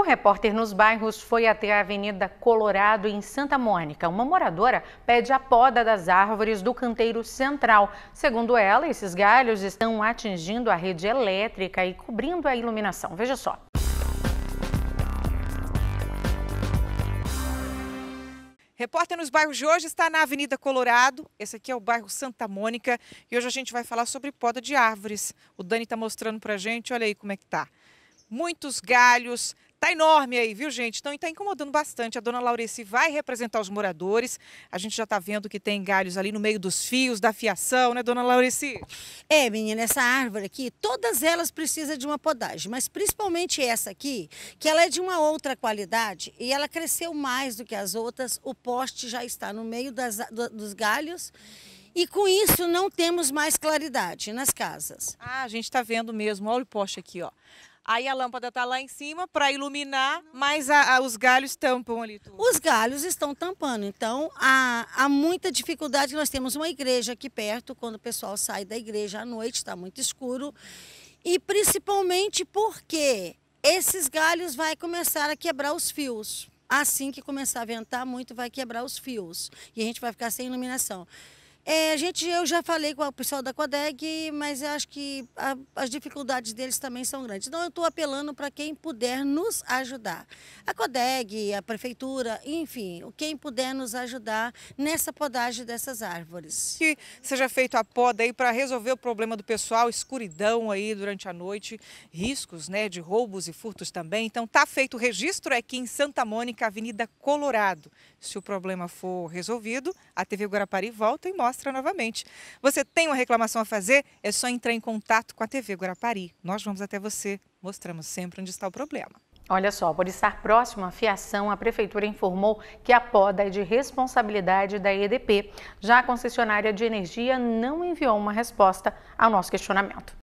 O repórter nos bairros foi até a Avenida Colorado, em Santa Mônica. Uma moradora pede a poda das árvores do canteiro central. Segundo ela, esses galhos estão atingindo a rede elétrica e cobrindo a iluminação. Veja só. Repórter nos bairros de hoje está na Avenida Colorado. Esse aqui é o bairro Santa Mônica e hoje a gente vai falar sobre poda de árvores. O Dani está mostrando para gente, olha aí como é que tá. Muitos galhos, Tá enorme aí, viu, gente? Então, está incomodando bastante. A dona Laureci vai representar os moradores. A gente já está vendo que tem galhos ali no meio dos fios, da fiação, né, dona Laureci? É, menina, essa árvore aqui, todas elas precisam de uma podagem, mas principalmente essa aqui, que ela é de uma outra qualidade e ela cresceu mais do que as outras. O poste já está no meio das, dos galhos. E com isso não temos mais claridade nas casas. Ah, a gente está vendo mesmo. Olha o poste aqui, ó. Aí a lâmpada está lá em cima para iluminar, mas a, a, os galhos tampam ali tudo. Os galhos estão tampando. Então, há, há muita dificuldade. Nós temos uma igreja aqui perto, quando o pessoal sai da igreja à noite, está muito escuro. E principalmente porque esses galhos vai começar a quebrar os fios. Assim que começar a ventar muito, vai quebrar os fios. E a gente vai ficar sem iluminação. É, a gente, eu já falei com o pessoal da CODEG, mas acho que a, as dificuldades deles também são grandes. Então, eu estou apelando para quem puder nos ajudar. A CODEG, a Prefeitura, enfim, quem puder nos ajudar nessa podagem dessas árvores. Que seja feito a poda aí para resolver o problema do pessoal, escuridão aí durante a noite, riscos né, de roubos e furtos também. Então, tá feito o registro aqui em Santa Mônica, Avenida Colorado. Se o problema for resolvido, a TV Guarapari volta e mostra mostra novamente. Você tem uma reclamação a fazer? É só entrar em contato com a TV Guarapari. Nós vamos até você. Mostramos sempre onde está o problema. Olha só, por estar próximo à fiação, a Prefeitura informou que a poda é de responsabilidade da EDP. Já a concessionária de energia não enviou uma resposta ao nosso questionamento.